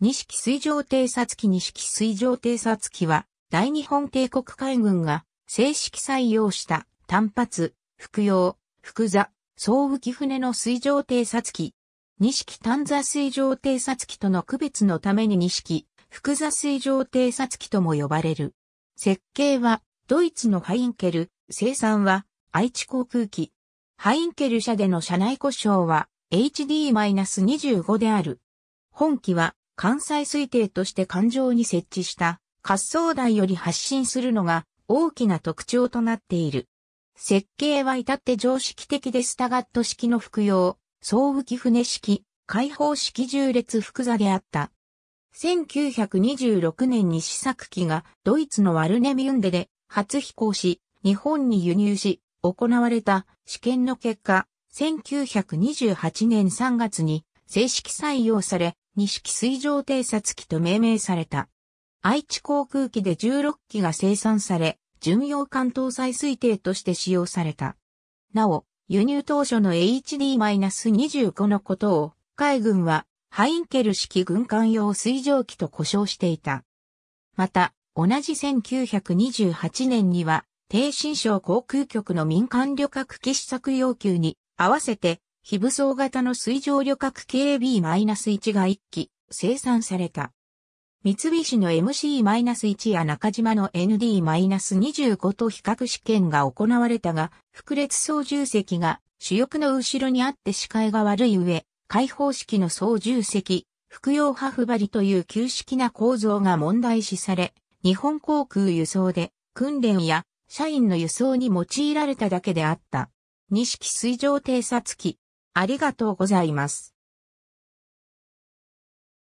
錦水上偵察機錦水上偵察機は、大日本帝国海軍が正式採用した単発、服用、複座、総浮き船の水上偵察機。錦丹座水上偵察機との区別のために錦、複座水上偵察機とも呼ばれる。設計は、ドイツのハインケル、生産は、愛知航空機。ハインケル社での社内故障は、HD-25 である。本機は、関西推定として環状に設置した滑走台より発進するのが大きな特徴となっている。設計は至って常識的でスタガット式の服用、総浮き船式、開放式重列複座であった。1926年に試作機がドイツのワルネミュンデで初飛行し、日本に輸入し、行われた試験の結果、1928年3月に正式採用され、錦水上偵察機と命名された。愛知航空機で16機が生産され、巡洋艦搭載推定として使用された。なお、輸入当初の HD-25 のことを、海軍はハインケル式軍艦用水上機と呼称していた。また、同じ1928年には、低新省航空局の民間旅客機試作要求に合わせて非武装型の水上旅客 KB-1 が1機生産された。三菱の MC-1 や中島の ND-25 と比較試験が行われたが、複列操縦席が主翼の後ろにあって視界が悪い上、開放式の操縦席、服用ハフバリという旧式な構造が問題視され、日本航空輸送で訓練や社員の輸送に用いられただけであった。二式水上偵察機ありがとうございます。